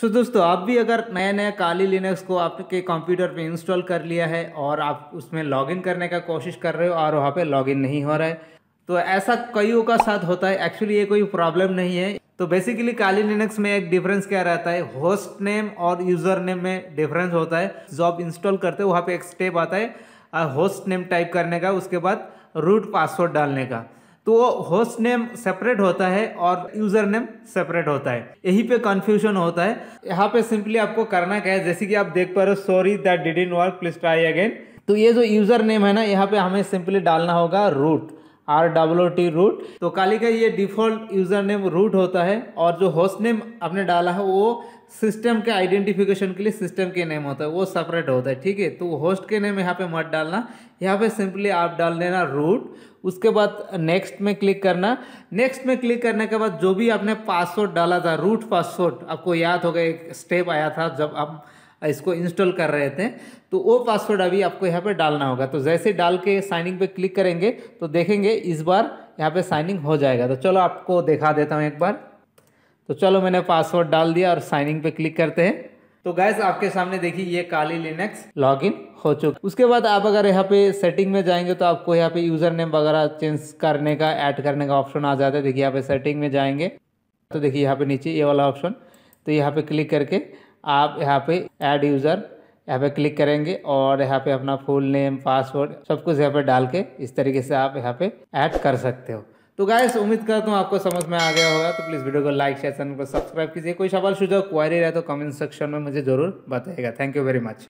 सो so, दोस्तों आप भी अगर नया नया काली लिनक्स को आपके कंप्यूटर पे इंस्टॉल कर लिया है और आप उसमें लॉगिन करने का कोशिश कर रहे हो और वहाँ पे लॉगिन नहीं हो रहा है तो ऐसा कईयों का साथ होता है एक्चुअली ये कोई प्रॉब्लम नहीं है तो बेसिकली काली लिनक्स में एक डिफरेंस क्या रहता है होस्ट नेम और यूज़र नेम में डिफरेंस होता है जो आप इंस्टॉल करते हो वहाँ पर एक स्टेप आता है होस्ट नेम टाइप करने का उसके बाद रूट पासवर्ड डालने का तो वो होस्ट नेम सेपरेट होता है और यूज़र नेम सेपरेट होता है यही पे कंफ्यूजन होता है यहाँ पे सिंपली आपको करना क्या है जैसे कि आप देख पा रहे हो sorry that in work please try again तो ये जो यूज़र नेम है ना यहाँ पे हमें सिंपली डालना होगा root R W T root तो काली का ये डिफ़ॉल्ट यूज़र नेम रूट होता है और जो होस्ट नेम आपने डाला है वो सिस्टम के आइडेंटिफिकेशन के लिए सिस्टम के नेम होता है वो सेपरेट होता है ठीक है तो होस्ट के नेम यहाँ पे मत डालना यहाँ पे सिंपली आप डाल देना रूट उसके बाद नेक्स्ट में क्लिक करना नेक्स्ट में क्लिक करने के बाद जो भी आपने पासवर्ड डाला था रूट पासवर्ड आपको याद होगा एक स्टेप आया था जब आप इसको इंस्टॉल कर रहे थे तो वो पासवर्ड अभी आपको यहाँ पे डालना होगा तो जैसे डाल के साइनिंग पे क्लिक करेंगे तो देखेंगे इस बार यहाँ पे साइनिंग हो जाएगा तो चलो आपको दिखा देता हूँ एक बार तो चलो मैंने पासवर्ड डाल दिया और साइनिंग पे क्लिक करते हैं तो गैस आपके सामने देखिए ये काली लिनक्स लॉगिन हो चुका उसके बाद आप अगर यहाँ पे सेटिंग में जाएंगे तो आपको यहाँ पे यूज़र नेम वगैरह चेंज करने का ऐड करने का ऑप्शन आ जाता है देखिए यहाँ पे सेटिंग में जाएंगे तो देखिए यहाँ पे नीचे ये वाला ऑप्शन तो यहाँ पे क्लिक करके आप यहाँ पे ऐड यूज़र यहाँ पे क्लिक करेंगे और यहाँ पे अपना फुल नेम पासवर्ड सब कुछ यहाँ पे डाल के इस तरीके से आप यहाँ पे ऐड कर सकते हो तो गाइस उम्मीद करता हूँ आपको समझ में आ गया होगा तो प्लीज़ वीडियो को लाइक शेयर चैनल को सब्सक्राइब कीजिए कोई सवाल सुझाव क्वारी रहे तो कमेंट सेक्शन में मुझे जरूर बताएगा थैंक यू वेरी मच